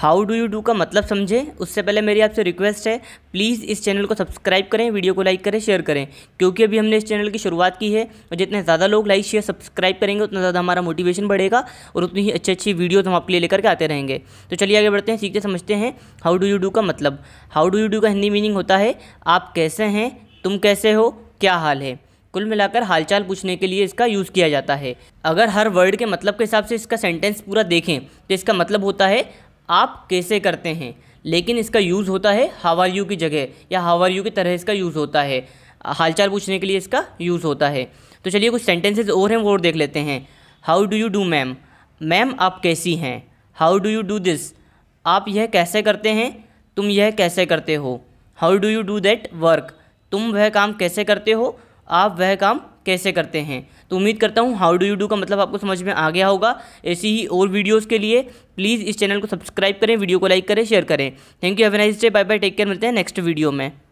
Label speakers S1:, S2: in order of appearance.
S1: how do you do का मतलब समझें उससे पहले मेरी आपसे रिक्वेस्ट है प्लीज़ इस चैनल को सब्सक्राइब करें वीडियो को लाइक करें शेयर करें क्योंकि अभी हमने इस चैनल की शुरुआत की है और जितने ज़्यादा लोग लाइक शेयर सब्सक्राइब करेंगे उतना ज़्यादा हमारा मोटिवेशन बढ़ेगा और उतनी ही अच्छी अच्छी वीडियोज़ हम आपके लिए लेकर के आते रहेंगे तो चलिए आगे बढ़ते हैं सीखते समझते हैं हाउ डू यू डू का मतलब हाउ डू यू डू का हिंदी मीनिंग होता है आप कैसे हैं तुम कैसे हो क्या हाल है कुल मिलाकर हालचाल पूछने के लिए इसका यूज़ किया जाता है अगर हर वर्ड के मतलब के हिसाब से इसका सेंटेंस पूरा देखें तो इसका मतलब होता है आप कैसे करते हैं लेकिन इसका यूज़ होता है हावर यू की जगह या हावर यू की तरह इसका यूज़ होता है हालचाल पूछने के लिए इसका यूज़ होता है तो चलिए कुछ सेंटेंसेज और हैं वो देख लेते हैं how do you do ma'am ma'am आप कैसी हैं how do you do this आप यह कैसे करते हैं तुम यह कैसे करते हो how do you do that work तुम वह काम कैसे करते हो आप वह काम कैसे करते हैं तो उम्मीद करता हूँ हाउ डू यू डू का मतलब आपको समझ में आ गया होगा ऐसी ही और वीडियोज़ के लिए प्लीज़ इस चैनल को सब्सक्राइब करें वीडियो को लाइक करें शेयर करें thank you have nice day bye bye take care मिलते हैं नेक्स्ट वीडियो में